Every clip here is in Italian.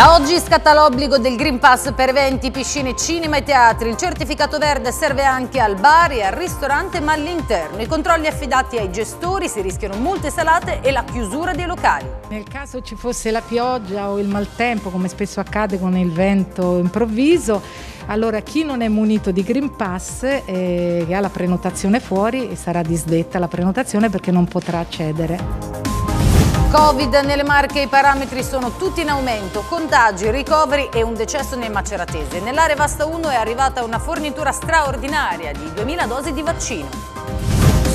Da oggi scatta l'obbligo del Green Pass per eventi, piscine, cinema e teatri. Il certificato verde serve anche al bar e al ristorante, ma all'interno. I controlli affidati ai gestori si rischiano molte salate e la chiusura dei locali. Nel caso ci fosse la pioggia o il maltempo, come spesso accade con il vento improvviso, allora chi non è munito di Green Pass e eh, ha la prenotazione fuori sarà disdetta la prenotazione perché non potrà accedere. Covid nelle Marche, i parametri sono tutti in aumento, contagi, ricoveri e un decesso nel Maceratese. Nell'area Vasta 1 è arrivata una fornitura straordinaria di 2000 dosi di vaccino.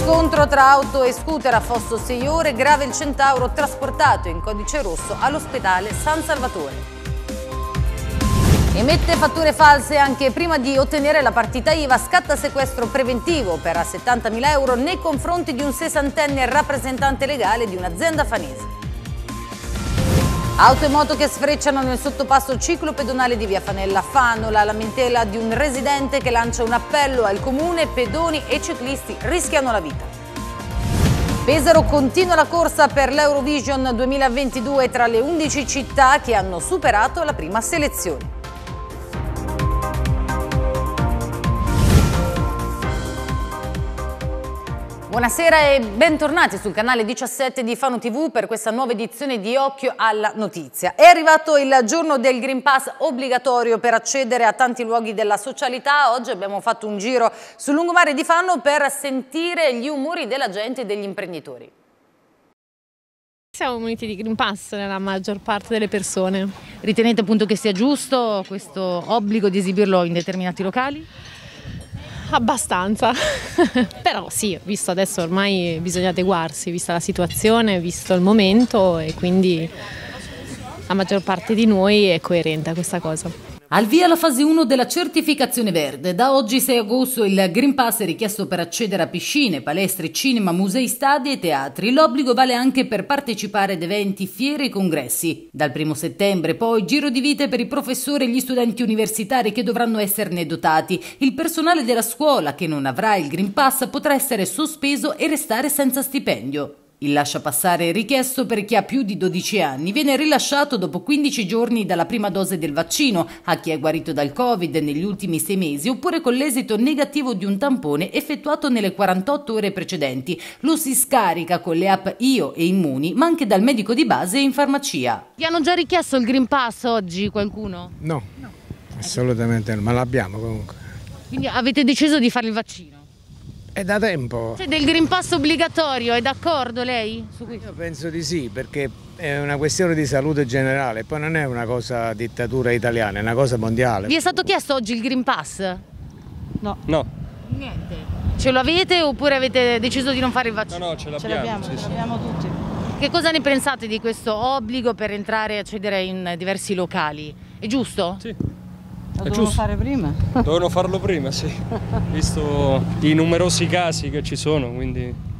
Scontro tra auto e scooter a Fosso 6 ore, grave il centauro trasportato in codice rosso all'ospedale San Salvatore. Emette fatture false anche prima di ottenere la partita IVA, scatta sequestro preventivo per 70.000 euro nei confronti di un sessantenne rappresentante legale di un'azienda fanese. Auto e moto che sfrecciano nel sottopasso pedonale di via Fanella Fano, la lamentela di un residente che lancia un appello al comune, pedoni e ciclisti rischiano la vita. Pesaro continua la corsa per l'Eurovision 2022 tra le 11 città che hanno superato la prima selezione. Buonasera e bentornati sul canale 17 di Fano TV per questa nuova edizione di Occhio alla Notizia. È arrivato il giorno del Green Pass obbligatorio per accedere a tanti luoghi della socialità. Oggi abbiamo fatto un giro sul lungomare di Fano per sentire gli umori della gente e degli imprenditori. Siamo muniti di Green Pass nella maggior parte delle persone. Ritenete appunto che sia giusto questo obbligo di esibirlo in determinati locali? abbastanza, però sì, visto adesso ormai bisogna adeguarsi, vista la situazione, visto il momento e quindi la maggior parte di noi è coerente a questa cosa. Al via la fase 1 della certificazione verde. Da oggi 6 agosto il Green Pass è richiesto per accedere a piscine, palestre, cinema, musei, stadi e teatri. L'obbligo vale anche per partecipare ad eventi, fiere e congressi. Dal 1 settembre poi giro di vite per i professori e gli studenti universitari che dovranno esserne dotati. Il personale della scuola che non avrà il Green Pass potrà essere sospeso e restare senza stipendio. Il lasciapassare richiesto per chi ha più di 12 anni viene rilasciato dopo 15 giorni dalla prima dose del vaccino a chi è guarito dal Covid negli ultimi 6 mesi oppure con l'esito negativo di un tampone effettuato nelle 48 ore precedenti. Lo si scarica con le app Io e Immuni, ma anche dal medico di base e in farmacia. Vi hanno già richiesto il Green Pass oggi qualcuno? No, no. assolutamente no, ma l'abbiamo comunque. Quindi avete deciso di fare il vaccino? È da tempo. C'è del Green Pass obbligatorio, è d'accordo lei? Su questo? Io penso di sì, perché è una questione di salute generale, poi non è una cosa dittatura italiana, è una cosa mondiale. Vi è stato chiesto oggi il Green Pass? No. No. Niente. Ce l'avete oppure avete deciso di non fare il vaccino? No, no, ce l'abbiamo. Ce l'abbiamo sì, sì. tutti. Che cosa ne pensate di questo obbligo per entrare e cioè, accedere in diversi locali? È giusto? Sì. Lo dovevano fare prima? Dovevano farlo prima, sì, visto i numerosi casi che ci sono, quindi...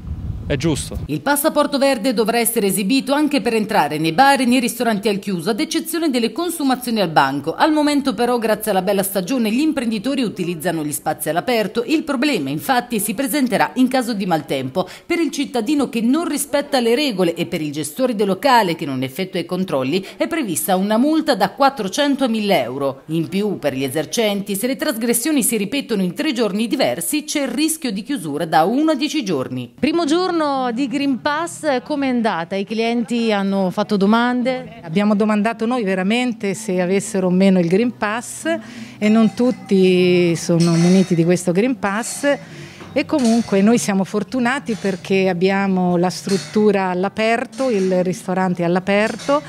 È giusto. Il passaporto verde dovrà essere esibito anche per entrare nei bar e nei ristoranti al chiuso, ad eccezione delle consumazioni al banco. Al momento però, grazie alla bella stagione, gli imprenditori utilizzano gli spazi all'aperto. Il problema, infatti, si presenterà in caso di maltempo per il cittadino che non rispetta le regole e per il gestore del locale che non effettua i controlli è prevista una multa da 400 a 1000 euro. In più, per gli esercenti, se le trasgressioni si ripetono in tre giorni diversi, c'è il rischio di chiusura da 1 a 10 giorni. Primo giorno turno di Green Pass come è andata? I clienti hanno fatto domande? Abbiamo domandato noi veramente se avessero o meno il Green Pass e non tutti sono muniti di questo Green Pass e comunque noi siamo fortunati perché abbiamo la struttura all'aperto, il ristorante all'aperto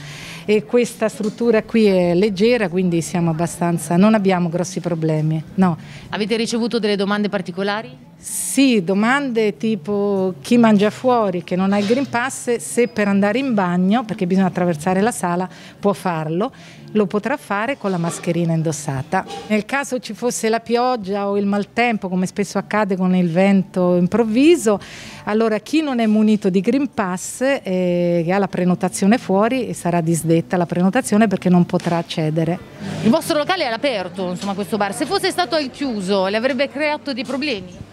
e questa struttura qui è leggera, quindi siamo abbastanza, non abbiamo grossi problemi. No. Avete ricevuto delle domande particolari? Sì, domande tipo chi mangia fuori che non ha il Green Pass, se per andare in bagno, perché bisogna attraversare la sala, può farlo, lo potrà fare con la mascherina indossata. Nel caso ci fosse la pioggia o il maltempo, come spesso accade con il vento improvviso, allora chi non è munito di Green Pass e eh, ha la prenotazione fuori sarà disdetta la prenotazione perché non potrà accedere. Il vostro locale è all'aperto, insomma, questo bar. Se fosse stato al chiuso, le avrebbe creato dei problemi?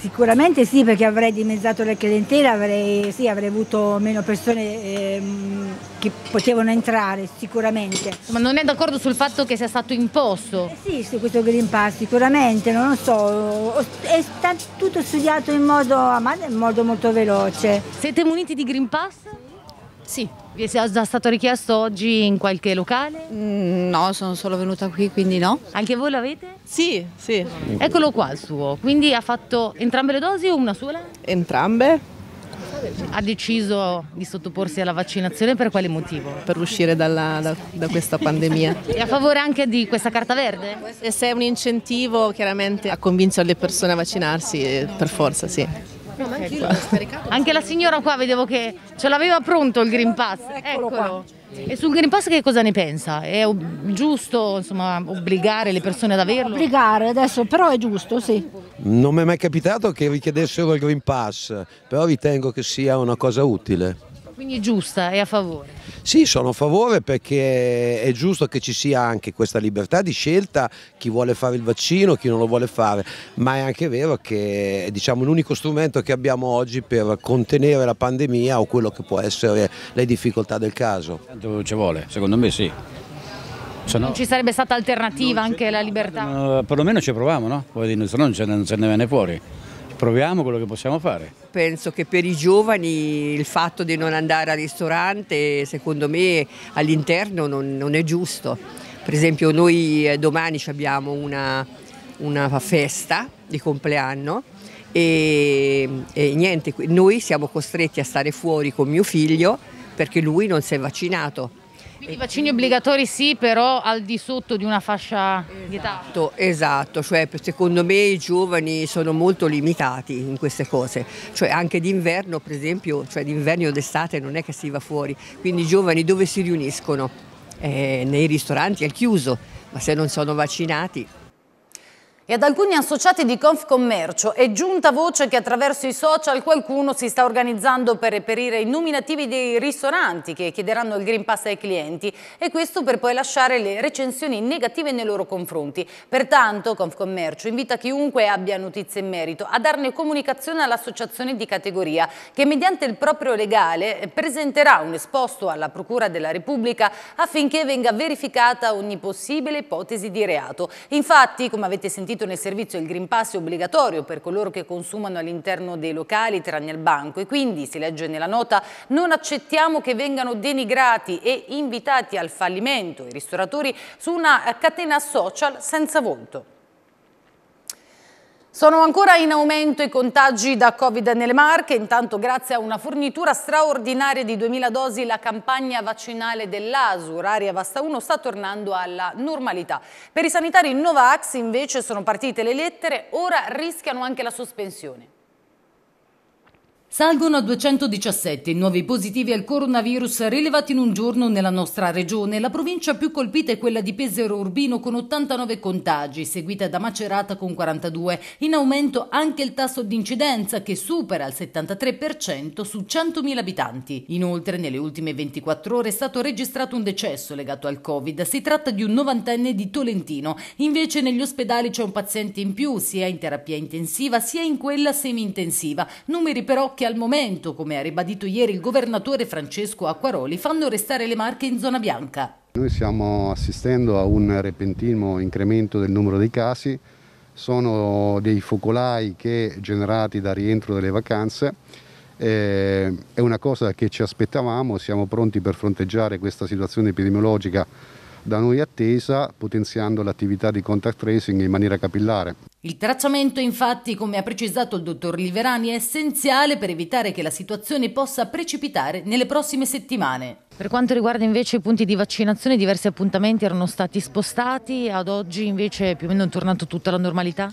Sicuramente sì, perché avrei dimezzato la clientela, avrei, sì, avrei avuto meno persone ehm, che potevano entrare, sicuramente. Ma non è d'accordo sul fatto che sia stato imposto? Eh sì, su questo Green Pass, sicuramente, non lo so, è stato tutto studiato in modo, in modo molto veloce. Siete muniti di Green Pass? Sì. Sì. Vi è già stato richiesto oggi in qualche locale? Mm, no, sono solo venuta qui, quindi no. Anche voi l'avete? Sì, sì. Eccolo qua il suo. Quindi ha fatto entrambe le dosi o una sola? Entrambe. Ha deciso di sottoporsi alla vaccinazione per quale motivo? Per uscire dalla, da, da, questa pandemia. e a favore anche di questa carta verde? E se è un incentivo chiaramente a convincere le persone a vaccinarsi, eh, per forza sì. No, ma anche io l'ho scaricato. Anche la signora qua vedevo che ce l'aveva pronto il Green Pass. Eccolo, Eccolo. E sul Green Pass che cosa ne pensa? È giusto insomma, obbligare le persone ad averlo? Obbligare adesso, però è giusto, sì. Non mi è mai capitato che richiedessero il Green Pass, però ritengo che sia una cosa utile. Quindi giusta e a favore? Sì, sono a favore perché è giusto che ci sia anche questa libertà di scelta, chi vuole fare il vaccino, chi non lo vuole fare, ma è anche vero che è diciamo, l'unico strumento che abbiamo oggi per contenere la pandemia o quello che può essere le difficoltà del caso. Tanto ci vuole, secondo me sì. Cioè, non ci sarebbe stata alternativa anche alla libertà? No, eh, perlomeno ci proviamo, no? Poi se no non ce ne viene fuori proviamo quello che possiamo fare. Penso che per i giovani il fatto di non andare al ristorante secondo me all'interno non, non, è giusto. Per esempio noi eh, domani abbiamo una, una festa di compleanno e, e niente, noi siamo costretti a stare fuori con mio figlio perché lui non si è vaccinato quindi i vaccini obbligatori sì, però al di sotto di una fascia esatto, di età. Esatto, esatto cioè secondo me i giovani sono molto limitati in queste cose, cioè anche d'inverno per esempio, cioè d'inverno o d'estate non è che si va fuori, quindi i giovani dove si riuniscono? Eh, nei ristoranti al chiuso, ma se non sono vaccinati e ad alcuni associati di Confcommercio è giunta voce che attraverso i social qualcuno si sta organizzando per reperire i nominativi dei ristoranti che chiederanno il Green Pass ai clienti e questo per poi lasciare le recensioni negative nei loro confronti. Pertanto Confcommercio invita chiunque abbia notizie in merito a darne comunicazione all'associazione di categoria che mediante il proprio legale presenterà un esposto alla Procura della Repubblica affinché venga verificata ogni possibile ipotesi di reato. Infatti, come avete sentito inserito nel servizio il Green Pass obbligatorio per coloro che consumano all'interno dei locali tranne al banco e quindi, si legge nella nota, non accettiamo che vengano denigrati e invitati al fallimento i ristoratori su una catena social senza volto. Sono ancora in aumento i contagi da Covid nelle Marche, intanto grazie a una fornitura straordinaria di 2.000 dosi la campagna vaccinale dell'ASUR, Aria Vasta 1, sta tornando alla normalità. Per i sanitari Novax invece sono partite le lettere, ora rischiano anche la sospensione. Salgono a 217 i nuovi positivi al coronavirus rilevati in un giorno nella nostra regione. La provincia più colpita è quella di Pesero Urbino con 89 contagi, seguita da Macerata con 42. In aumento anche il tasso di incidenza che supera il 73% su 100.000 abitanti. Inoltre nelle ultime 24 ore è stato registrato un decesso legato al Covid. Si tratta di un novantenne di Tolentino. Invece negli ospedali c'è un paziente in più, sia in terapia intensiva sia in quella semi-intensiva. Numeri però che al momento, come ha ribadito ieri il governatore Francesco Acquaroli, fanno restare le Marche in zona bianca. Noi stiamo assistendo a un repentino incremento del numero dei casi, sono dei focolai che, generati dal rientro delle vacanze, eh, è una cosa che ci aspettavamo, siamo pronti per fronteggiare questa situazione epidemiologica da noi attesa, potenziando l'attività di contact tracing in maniera capillare. Il tracciamento infatti, come ha precisato il dottor Liverani, è essenziale per evitare che la situazione possa precipitare nelle prossime settimane. Per quanto riguarda invece i punti di vaccinazione, diversi appuntamenti erano stati spostati, ad oggi invece più o meno è tornato tutta la normalità?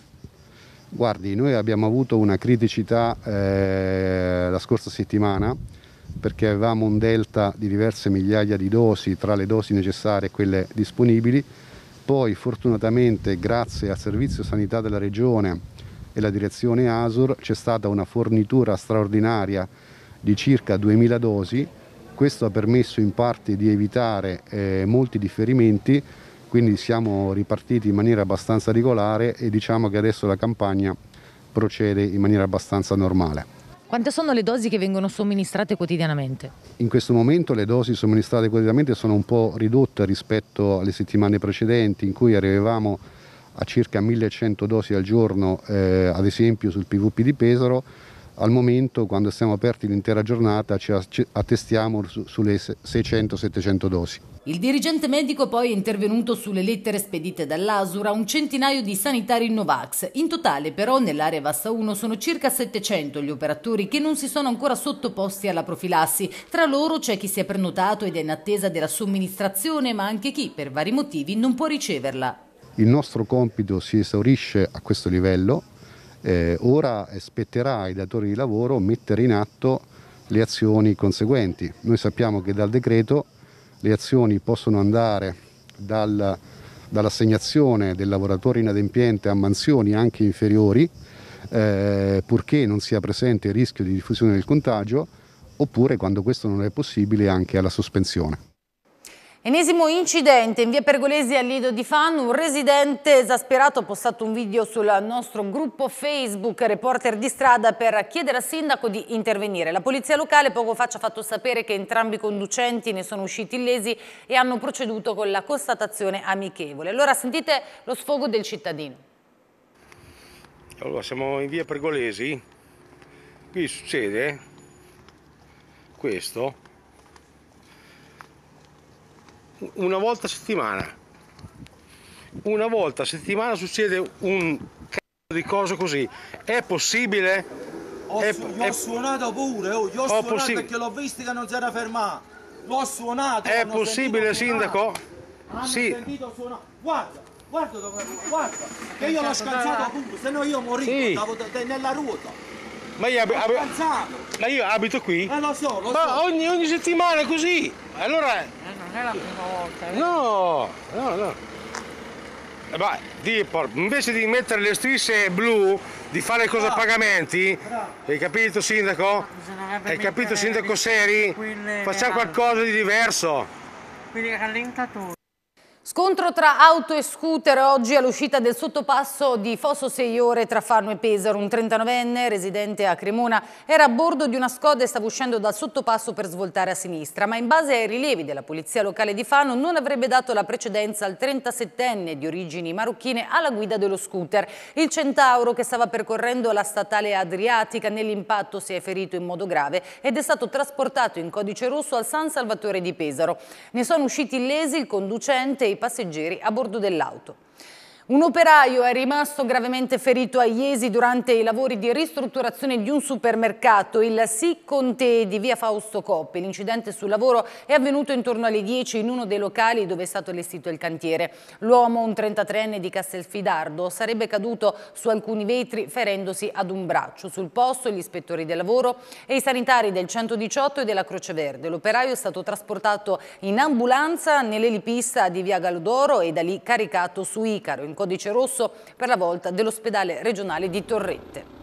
Guardi, noi abbiamo avuto una criticità eh, la scorsa settimana perché avevamo un delta di diverse migliaia di dosi tra le dosi necessarie e quelle disponibili. Poi fortunatamente grazie al Servizio Sanità della Regione e alla direzione ASUR c'è stata una fornitura straordinaria di circa 2000 dosi. Questo ha permesso in parte di evitare eh, molti differimenti, quindi siamo ripartiti in maniera abbastanza regolare e diciamo che adesso la campagna procede in maniera abbastanza normale. Quante sono le dosi che vengono somministrate quotidianamente? In questo momento le dosi somministrate quotidianamente sono un po' ridotte rispetto alle settimane precedenti in cui arrivavamo a circa 1100 dosi al giorno, eh, ad esempio sul PVP di Pesaro, al momento quando siamo aperti l'intera giornata ci attestiamo sulle 600-700 dosi. Il dirigente medico poi è intervenuto sulle lettere spedite dall'Asura a un centinaio di sanitari Novax. In totale però nell'area Vassa 1 sono circa 700 gli operatori che non si sono ancora sottoposti alla profilassi. Tra loro c'è chi si è prenotato ed è in attesa della somministrazione ma anche chi per vari motivi non può riceverla. Il nostro compito si esaurisce a questo livello eh, ora spetterà ai datori di lavoro mettere in atto le azioni conseguenti. Noi sappiamo che dal decreto le azioni possono andare dal, dall'assegnazione del lavoratore inadempiente a mansioni anche inferiori, eh, purché non sia presente il rischio di diffusione del contagio, oppure quando questo non è possibile anche alla sospensione. Enesimo incidente in via Pergolesi a Lido di Fan, un residente esasperato ha postato un video sul nostro gruppo Facebook Reporter di strada per chiedere al sindaco di intervenire. La polizia locale poco fa ci ha fatto sapere che entrambi i conducenti ne sono usciti illesi e hanno proceduto con la constatazione amichevole. Allora sentite lo sfogo del cittadino. Allora siamo in via Pergolesi, qui succede questo una volta a settimana. Una volta a settimana succede un c***o di cosa così. È possibile? Ho, è, su, è, suonato pure, oh, io ho, ho suonato perché l'ho visto che non si era fermato. L'ho suonato. È possibile, sindaco? Hanno sì. sentito suonare. Guarda, guarda dove guarda, che io l'ho scalzato pure, se no io morivo, sì. nella ruota. Ma io, ab- ab- ma io, abito qui? Eh lo so, lo ma so. Ogni, ogni settimana è così. Allora è la prima volta. Eh? No, no, no. Vai, eh, Dipor, invece di mettere le strisce blu, di fare cosa però, pagamenti, però, hai capito sindaco? Hai capito sindaco Seri? Facciamo qualcosa di diverso. Quindi rallentatore. Scontro tra auto e scooter oggi all'uscita del sottopasso di Fosso 6 ore tra Farno e Pesaro. Un 39enne residente a Cremona era a bordo di una Skoda e stava uscendo dal sottopasso per svoltare a sinistra, ma in base ai rilievi della polizia locale di Fano non avrebbe dato la precedenza al 37enne di origini marocchine alla guida dello scooter. Il centauro che stava percorrendo la statale Adriatica nell'impatto si è ferito in modo grave ed è stato trasportato in codice rosso al San Salvatore di Pesaro. Ne sono usciti illesi il conducente e dei passeggeri a bordo dell'auto. Un operaio è rimasto gravemente ferito a Iesi durante i lavori di ristrutturazione di un supermercato, il Si Conte di via Fausto Coppi. L'incidente sul lavoro è avvenuto intorno alle 10 in uno dei locali dove è stato allestito il cantiere. L'uomo, un 33enne di Castelfidardo, sarebbe caduto su alcuni vetri ferendosi ad un braccio. Sul posto gli ispettori del lavoro e i sanitari del 118 e della Croce Verde. L'operaio è stato trasportato in ambulanza nell'elipista di via Galodoro e da lì caricato su Icaro codice rosso per la volta dell'ospedale regionale di Torrette.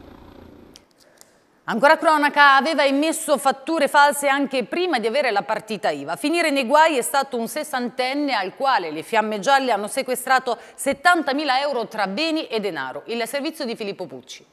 Ancora cronaca, aveva emesso fatture false anche prima di avere la partita IVA. finire nei guai è stato un sessantenne al quale le fiamme gialle hanno sequestrato 70.000 euro tra beni e denaro. Il servizio di Filippo Pucci.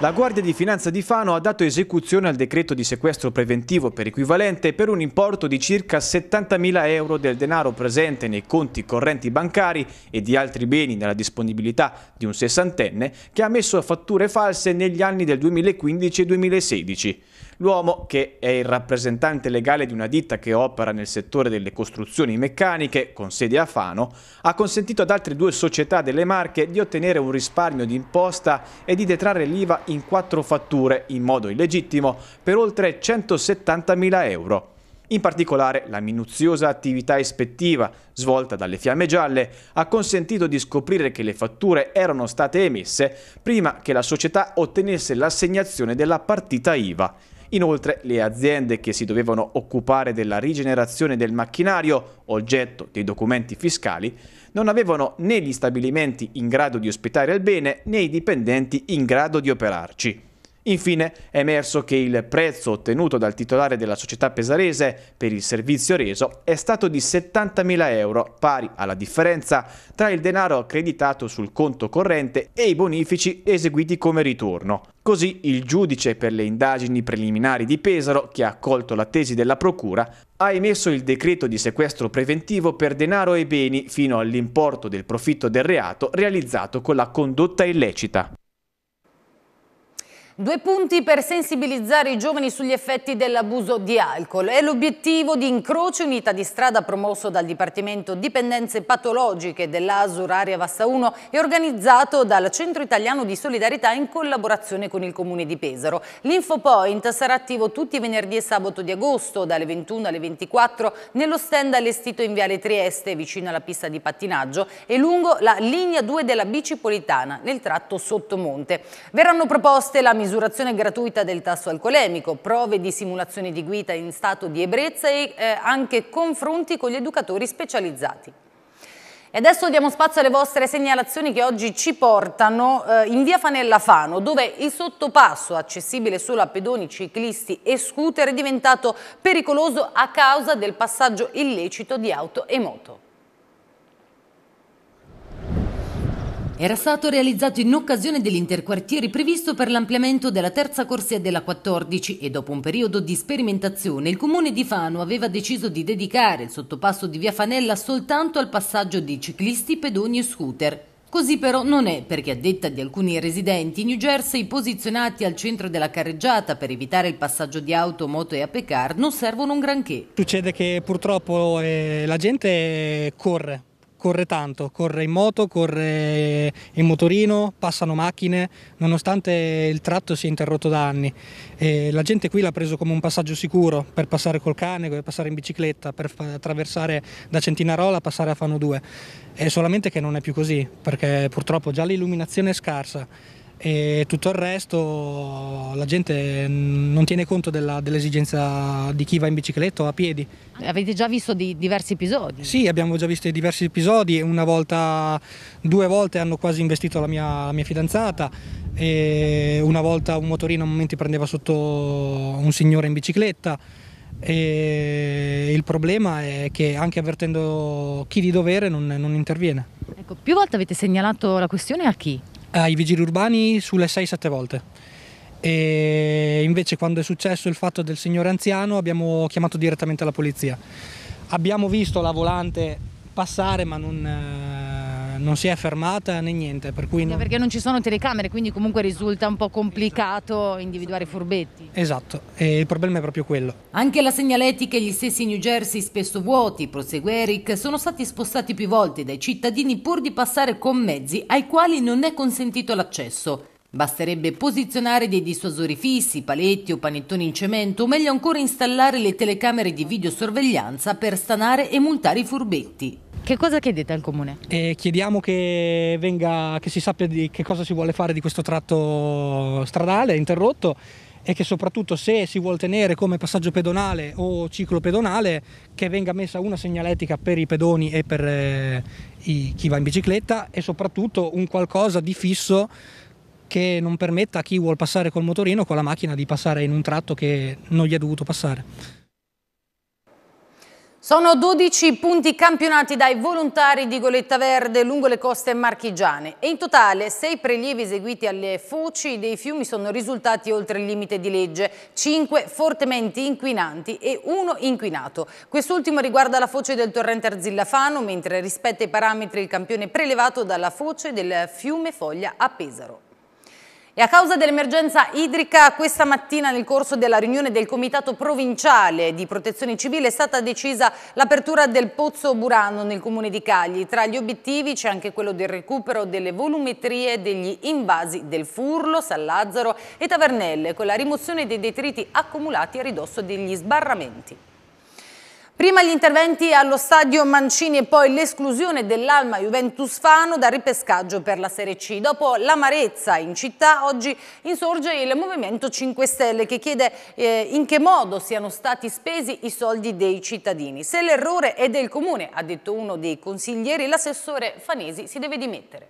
La Guardia di Finanza di Fano ha dato esecuzione al decreto di sequestro preventivo per equivalente per un importo di circa 70.000 euro del denaro presente nei conti correnti bancari e di altri beni nella disponibilità di un sessantenne che ha messo a fatture false negli anni del 2015 e 2016. L'uomo, che è il rappresentante legale di una ditta che opera nel settore delle costruzioni meccaniche, con sede a Fano, ha consentito ad altre due società delle Marche di ottenere un risparmio di imposta e di detrarre l'IVA in quattro fatture, in modo illegittimo, per oltre 170.000 euro. In particolare, la minuziosa attività ispettiva svolta dalle Fiamme Gialle ha consentito di scoprire che le fatture erano state emesse prima che la società ottenesse l'assegnazione della partita IVA. Inoltre le aziende che si dovevano occupare della rigenerazione del macchinario, oggetto dei documenti fiscali, non avevano né gli stabilimenti in grado di ospitare il bene né i dipendenti in grado di operarci. Infine è emerso che il prezzo ottenuto dal titolare della società pesarese per il servizio reso è stato di 70.000 euro, pari alla differenza tra il denaro accreditato sul conto corrente e i bonifici eseguiti come ritorno. Così il giudice per le indagini preliminari di Pesaro, che ha accolto la tesi della Procura, ha emesso il decreto di sequestro preventivo per denaro e beni fino all'importo del profitto del reato realizzato con la condotta illecita. Due punti per sensibilizzare i giovani sugli effetti dell'abuso di alcol. È l'obiettivo di Incrocio unità di Strada promosso dal Dipartimento Dipendenze Patologiche dell'ASUR Area Vassa 1 e organizzato dal Centro Italiano di Solidarietà in collaborazione con il Comune di Pesaro. L'Infopoint sarà attivo tutti i venerdì e sabato di agosto dalle 21 alle 24 nello stand allestito in Viale Trieste vicino alla pista di pattinaggio e lungo la linea 2 della bicipolitana nel tratto Sottomonte. Verranno proposte la misura misurazione gratuita del tasso alcolemico, prove di simulazione di guida in stato di ebbrezza e eh, anche confronti con gli educatori specializzati. E adesso diamo spazio alle vostre segnalazioni che oggi ci portano eh, in via Fanella Fano, dove il sottopasso, accessibile solo a pedoni, ciclisti e scooter, è diventato pericoloso a causa del passaggio illecito di auto e moto. era stato realizzato in occasione dell'interquartiere previsto per l'ampliamento della terza corsia della 14 e dopo un periodo di sperimentazione il comune di Fano aveva deciso di dedicare il sottopasso di via Fanella soltanto al passaggio di ciclisti, pedoni e scooter. Così però non è, perché a detta di alcuni residenti, New Jersey posizionati al centro della carreggiata per evitare il passaggio di auto, moto e apecar non servono un granché. Succede che purtroppo eh, la gente corre, corre tanto, corre in moto, corre in motorino, passano macchine, nonostante il tratto sia interrotto da anni. E la gente qui l'ha preso come un passaggio sicuro per passare col cane, per passare in bicicletta, per attraversare da Centinarola, passare a Fano 2. È solamente che non è più così, perché purtroppo già l'illuminazione è scarsa e tutto il resto la gente non tiene conto dell'esigenza dell di chi va in bicicletta o a piedi. Avete già visto di diversi episodi? Sì, abbiamo già visto diversi episodi, una volta, due volte hanno quasi investito la mia, la mia fidanzata, una volta un motorino a momenti prendeva sotto un signore in bicicletta. E il problema è che anche avvertendo chi di dovere non, non interviene. Ecco, più volte avete segnalato la questione a chi? Eh, ai vigili urbani sulle 6-7 volte. E invece quando è successo il fatto del signore anziano abbiamo chiamato direttamente la polizia. Abbiamo visto la volante passare ma non eh, non si è fermata né niente. Per cui non... Perché non ci sono telecamere, quindi comunque risulta un po' complicato individuare i furbetti. Esatto, e il problema è proprio quello. Anche la segnaletica e gli stessi New Jersey spesso vuoti, prosegue Eric, sono stati spostati più volte dai cittadini pur di passare con mezzi ai quali non è consentito l'accesso. Basterebbe posizionare dei dissuasori fissi, paletti o panettoni in cemento, o meglio ancora installare le telecamere di videosorveglianza per stanare e multare i furbetti. Che cosa chiedete al comune? E eh, chiediamo che, venga, che si sappia di che cosa si vuole fare di questo tratto stradale interrotto e che soprattutto se si vuole tenere come passaggio pedonale o ciclo pedonale che venga messa una segnaletica per i pedoni e per eh, i, chi va in bicicletta e soprattutto un qualcosa di fisso che non permetta a chi vuole passare col motorino o con la macchina di passare in un tratto che non gli è dovuto passare. Sono 12 punti campionati dai volontari di Goletta Verde lungo le coste marchigiane e in totale 6 prelievi eseguiti alle foci dei fiumi sono risultati oltre il limite di legge, 5 fortemente inquinanti e 1 inquinato. Quest'ultimo riguarda la foce del torrente Arzillafano mentre rispetta i parametri il campione prelevato dalla foce del fiume Foglia a Pesaro. E a causa dell'emergenza idrica, questa mattina nel corso della riunione del Comitato Provinciale di Protezione Civile è stata decisa l'apertura del Pozzo Burano nel comune di Cagli. Tra gli obiettivi c'è anche quello del recupero delle volumetrie degli invasi del Furlo, San Lazzaro e Tavernelle, con la rimozione dei detriti accumulati a ridosso degli sbarramenti. Prima gli interventi allo stadio Mancini e poi l'esclusione dell'Alma Juventus Fano dal ripescaggio per la Serie C. Dopo l'amarezza in città oggi insorge il Movimento 5 Stelle che chiede eh, in che modo siano stati spesi i soldi dei cittadini. Se l'errore è del comune, ha detto uno dei consiglieri, l'assessore Fanesi si deve dimettere.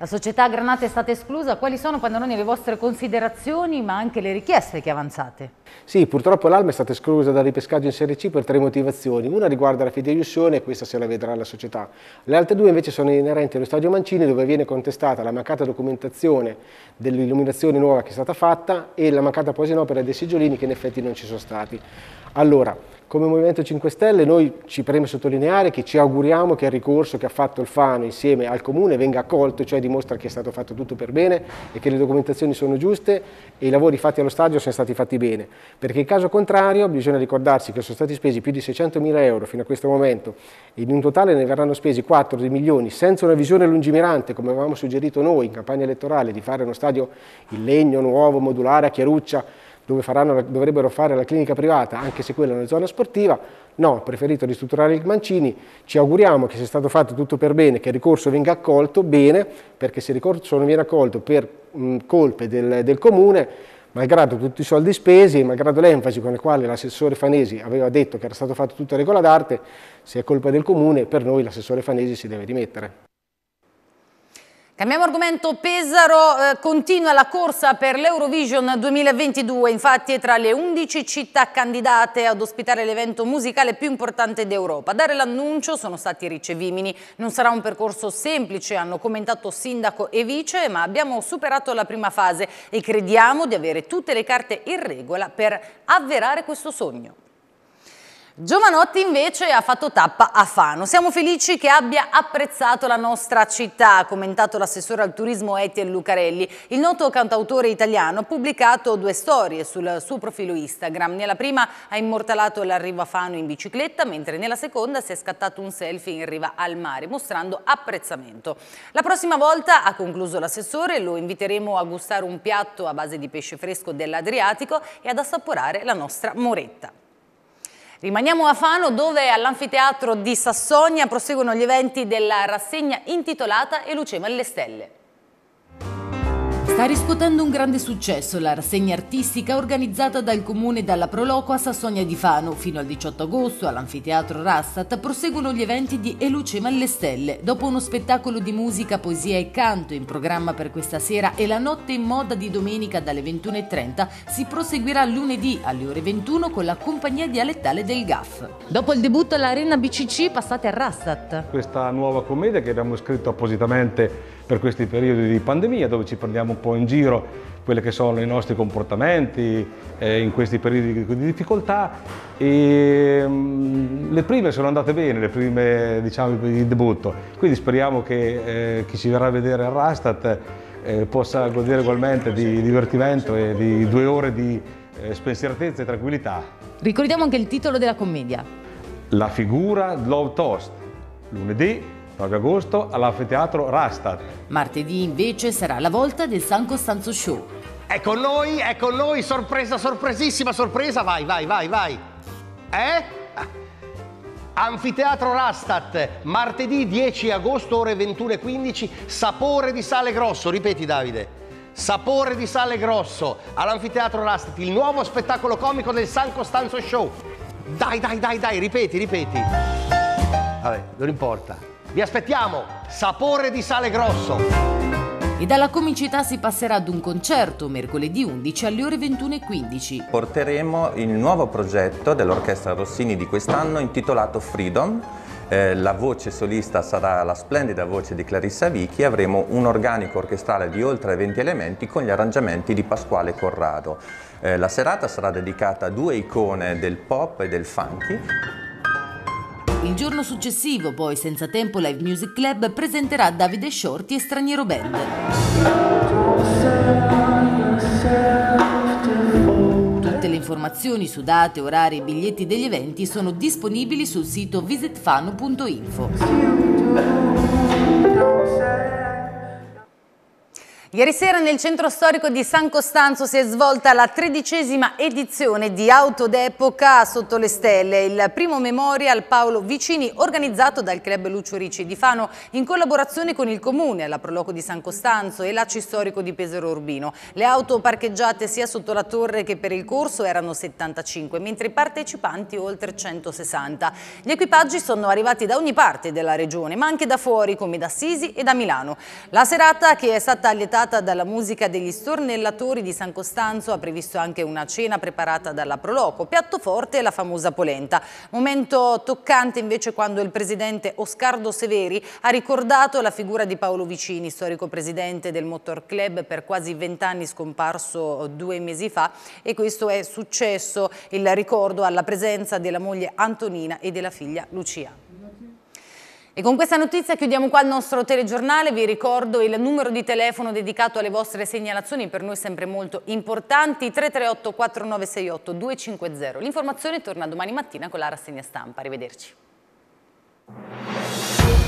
La società Granate è stata esclusa, quali sono Pandaroni le vostre considerazioni ma anche le richieste che avanzate? Sì, purtroppo l'Alma è stata esclusa dal ripescaggio in Serie C per tre motivazioni, una riguarda la fideiussione e questa se la vedrà la società, le altre due invece sono inerenti allo stadio Mancini dove viene contestata la mancata documentazione dell'illuminazione nuova che è stata fatta e la mancata posa in opera dei seggiolini che in effetti non ci sono stati. Allora, come Movimento 5 Stelle noi ci preme sottolineare che ci auguriamo che il ricorso che ha fatto il Fano insieme al Comune venga accolto, cioè dimostra che è stato fatto tutto per bene e che le documentazioni sono giuste e i lavori fatti allo stadio sono stati fatti bene. Perché in caso contrario bisogna ricordarsi che sono stati spesi più di 600 mila euro fino a questo momento e in un totale ne verranno spesi 4 di milioni senza una visione lungimirante come avevamo suggerito noi in campagna elettorale di fare uno stadio in legno nuovo, modulare a Chiaruccia dove faranno, dovrebbero fare la clinica privata, anche se quella è una zona sportiva, no, ho preferito ristrutturare il Mancini, ci auguriamo che sia stato fatto tutto per bene, che il ricorso venga accolto bene, perché se il ricorso non viene accolto per mh, colpe del, del, comune, malgrado tutti i soldi spesi, e malgrado l'enfasi con la quale l'assessore Fanesi aveva detto che era stato fatto tutto a regola d'arte, se è colpa del comune, per noi l'assessore Fanesi si deve dimettere. Cambiamo argomento, Pesaro eh, continua la corsa per l'Eurovision 2022, infatti è tra le 11 città candidate ad ospitare l'evento musicale più importante d'Europa. dare l'annuncio sono stati Ricevimini, non sarà un percorso semplice, hanno commentato sindaco e vice, ma abbiamo superato la prima fase e crediamo di avere tutte le carte in regola per avverare questo sogno. Giovanotti invece ha fatto tappa a Fano. Siamo felici che abbia apprezzato la nostra città, ha commentato l'assessore al turismo Etienne Lucarelli. Il noto cantautore italiano ha pubblicato due storie sul suo profilo Instagram. Nella prima ha immortalato l'arrivo a Fano in bicicletta, mentre nella seconda si è scattato un selfie in riva al mare, mostrando apprezzamento. La prossima volta, ha concluso l'assessore, lo inviteremo a gustare un piatto a base di pesce fresco dell'Adriatico e ad assaporare la nostra moretta. Rimaniamo a Fano dove all'anfiteatro di Sassonia proseguono gli eventi della rassegna intitolata E luce alle stelle. Sta riscuotendo un grande successo la rassegna artistica organizzata dal comune dalla Proloco a Sassonia di Fano. Fino al 18 agosto all'anfiteatro Rastat proseguono gli eventi di Eluce Malle Stelle. Dopo uno spettacolo di musica, poesia e canto in programma per questa sera e la notte in moda di domenica dalle 21.30 si proseguirà lunedì alle ore 21 con la compagnia dialettale del GAF. Dopo il debutto all'Arena BCC passate a Rastat. Questa nuova commedia che abbiamo scritto appositamente per questi periodi di pandemia dove ci prendiamo un po' in giro quelli che sono i nostri comportamenti eh, in questi periodi di, difficoltà e mm, le prime sono andate bene, le prime diciamo di debutto, quindi speriamo che eh, chi ci verrà a vedere a Rastat eh, possa godere ugualmente di divertimento e di due ore di eh, spensieratezza e tranquillità. Ricordiamo anche il titolo della commedia. La figura Love Toast, lunedì 9 agosto all'Anfiteatro Rastat. Martedì invece sarà la volta del San Costanzo Show. È con noi, è con noi, sorpresa, sorpresissima sorpresa, vai, vai, vai, vai. Eh? Anfiteatro Rastat, martedì 10 agosto ore 21.15, sapore di sale grosso, ripeti Davide. Sapore di sale grosso all'Anfiteatro Rastat, il nuovo spettacolo comico del San Costanzo Show. Dai, dai, dai, dai, ripeti, ripeti. Vabbè, non importa. Vi aspettiamo! Sapore di sale grosso! E dalla comicità si passerà ad un concerto mercoledì 11 alle ore 21.15. Porteremo il nuovo progetto dell'Orchestra Rossini di quest'anno intitolato Freedom. Eh, la voce solista sarà la splendida voce di Clarissa Vichi e avremo un organico orchestrale di oltre 20 elementi con gli arrangiamenti di Pasquale Corrado. Eh, la serata sarà dedicata a due icone del pop e del funky. Il giorno successivo, poi, Senza Tempo Live Music Club presenterà Davide Shorty e Straniero Band. Tutte le informazioni su date, orari e biglietti degli eventi sono disponibili sul sito visitfano.info. Ieri sera nel centro storico di San Costanzo si è svolta la tredicesima edizione di Auto d'Epoca sotto le stelle, il primo memorial Paolo Vicini organizzato dal club Lucio Ricci di Fano in collaborazione con il comune, la Proloco di San Costanzo e l'Aci Storico di Pesaro Urbino. Le auto parcheggiate sia sotto la torre che per il corso erano 75, mentre i partecipanti oltre 160. Gli equipaggi sono arrivati da ogni parte della regione, ma anche da fuori come da Sisi e da Milano. La serata che è stata allietata cantata dalla musica degli stornellatori di San Costanzo ha previsto anche una cena preparata dalla Proloco, piatto forte e la famosa polenta. Momento toccante invece quando il presidente Oscardo Severi ha ricordato la figura di Paolo Vicini, storico presidente del Motor Club per quasi vent'anni scomparso due mesi fa e questo è successo il ricordo alla presenza della moglie Antonina e della figlia Lucia. E con questa notizia chiudiamo qua il nostro telegiornale, vi ricordo il numero di telefono dedicato alle vostre segnalazioni, per noi sempre molto importanti, 338 4968 250. L'informazione torna domani mattina con la rassegna stampa, arrivederci.